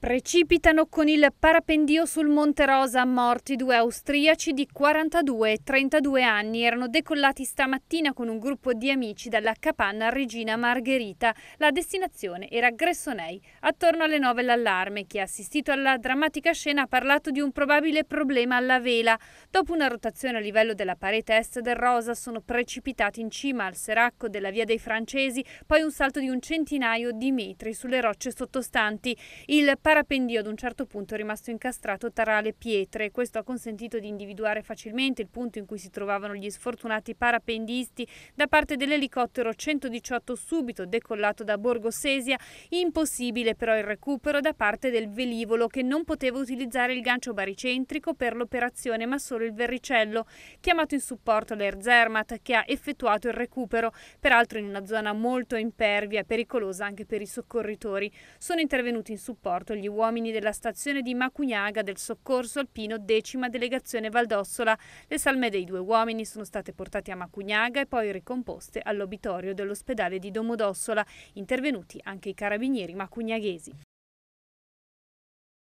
Precipitano con il parapendio sul Monte Rosa morti due austriaci di 42 e 32 anni. Erano decollati stamattina con un gruppo di amici dalla capanna Regina Margherita. La destinazione era Gressonei. Attorno alle 9 l'allarme. Chi ha assistito alla drammatica scena ha parlato di un probabile problema alla vela. Dopo una rotazione a livello della parete est del Rosa sono precipitati in cima al seracco della via dei francesi, poi un salto di un centinaio di metri sulle rocce sottostanti. Il Parapendio ad un certo punto è rimasto incastrato tra le pietre. Questo ha consentito di individuare facilmente il punto in cui si trovavano gli sfortunati parapendisti da parte dell'elicottero 118 subito decollato da Borgo Sesia. Impossibile però il recupero da parte del velivolo che non poteva utilizzare il gancio baricentrico per l'operazione ma solo il verricello, chiamato in supporto l'Air Zermatt che ha effettuato il recupero, peraltro in una zona molto impervia e pericolosa anche per i soccorritori. Sono intervenuti in supporto gli uomini della stazione di Macugnaga del soccorso alpino decima delegazione Valdossola. Le salme dei due uomini sono state portate a Macugnaga e poi ricomposte all'obitorio dell'ospedale di Domodossola, intervenuti anche i carabinieri macugnaghesi.